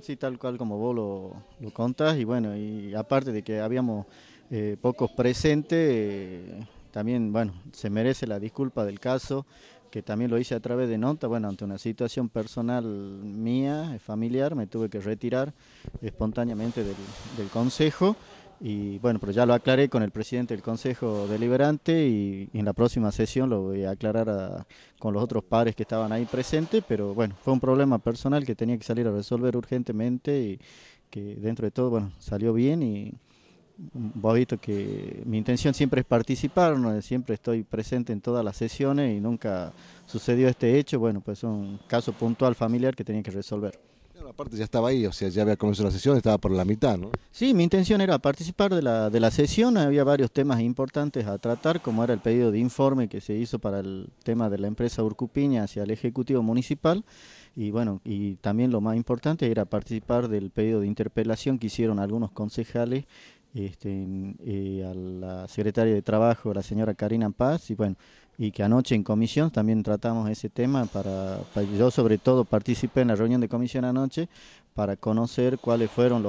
Sí, tal cual como vos lo, lo, contás, y bueno, y aparte de que habíamos eh, pocos presentes, eh, también, bueno, se merece la disculpa del caso, que también lo hice a través de nota, bueno, ante una situación personal mía, familiar, me tuve que retirar espontáneamente del consejo, y bueno, pero ya lo aclaré con el presidente del Consejo Deliberante y, en la próxima sesión lo voy a aclarar con los otros padres que estaban ahí presentes, pero bueno, fue un problema personal que tenía que salir a resolver urgentemente y que dentro de todo, bueno, salió bien y vos has visto que mi intención siempre es participar, ¿no? siempre estoy presente en todas las sesiones y nunca sucedió este hecho, bueno, pues es un caso puntual familiar que tenía que resolver. La parte ya estaba ahí, o sea, ya había comenzado la sesión, estaba por la mitad, ¿no? Sí, mi intención era participar de la, de la sesión, había varios temas importantes a tratar, como era el pedido de informe que se hizo para el tema de la empresa Urcupiña hacia el Ejecutivo Municipal, y bueno, y también lo más importante era participar del pedido de interpelación que hicieron algunos concejales este, eh, a la secretaria de Trabajo, la señora Karina Paz, y bueno, y que anoche en comisión también tratamos ese tema para, yo sobre todo participé en la reunión de comisión anoche para conocer cuáles fueron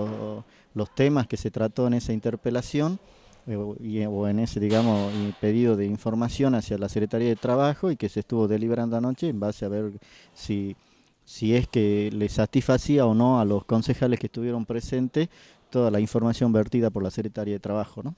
los, temas que se trató en esa interpelación eh, o en ese, digamos, pedido de información hacia la Secretaría de Trabajo y que se estuvo deliberando anoche en base a ver si si es que le satisfacía o no a los concejales que estuvieron presentes toda la información vertida por la Secretaría de Trabajo, ¿no?